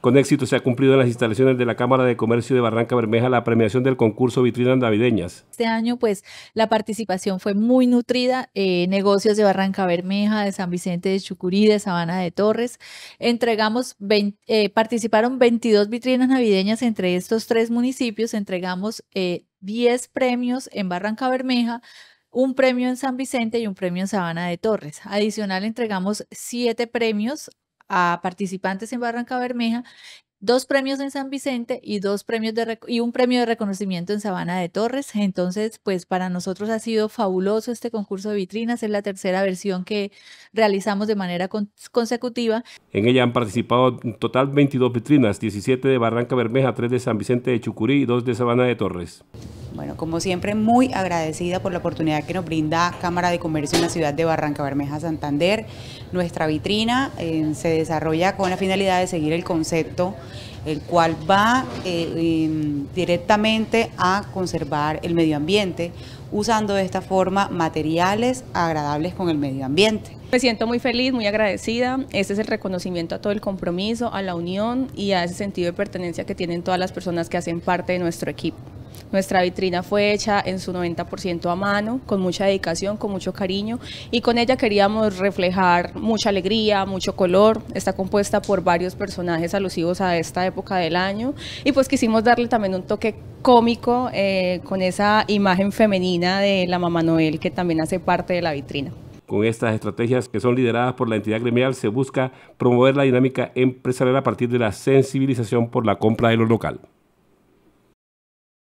Con éxito se ha cumplido en las instalaciones de la Cámara de Comercio de Barranca Bermeja la premiación del concurso Vitrinas Navideñas. Este año, pues, la participación fue muy nutrida. Eh, negocios de Barranca Bermeja, de San Vicente de Chucurí, de Sabana de Torres. Entregamos, eh, participaron 22 vitrinas navideñas entre estos tres municipios. Entregamos 10 eh, premios en Barranca Bermeja, un premio en San Vicente y un premio en Sabana de Torres. Adicional, entregamos siete premios a participantes en Barranca Bermeja, dos premios en San Vicente y, dos premios y un premio de reconocimiento en Sabana de Torres. Entonces, pues para nosotros ha sido fabuloso este concurso de vitrinas. Es la tercera versión que realizamos de manera consecutiva. En ella han participado en total 22 vitrinas, 17 de Barranca Bermeja, 3 de San Vicente de Chucurí y 2 de Sabana de Torres. Bueno, como siempre, muy agradecida por la oportunidad que nos brinda Cámara de Comercio en la ciudad de Barranca Bermeja, Santander. Nuestra vitrina eh, se desarrolla con la finalidad de seguir el concepto, el cual va eh, em, directamente a conservar el medio ambiente, usando de esta forma materiales agradables con el medio ambiente. Me siento muy feliz, muy agradecida. Este es el reconocimiento a todo el compromiso, a la unión y a ese sentido de pertenencia que tienen todas las personas que hacen parte de nuestro equipo. Nuestra vitrina fue hecha en su 90% a mano, con mucha dedicación, con mucho cariño y con ella queríamos reflejar mucha alegría, mucho color. Está compuesta por varios personajes alusivos a esta época del año y pues quisimos darle también un toque cómico eh, con esa imagen femenina de la mamá Noel que también hace parte de la vitrina. Con estas estrategias que son lideradas por la entidad gremial se busca promover la dinámica empresarial a partir de la sensibilización por la compra de lo local.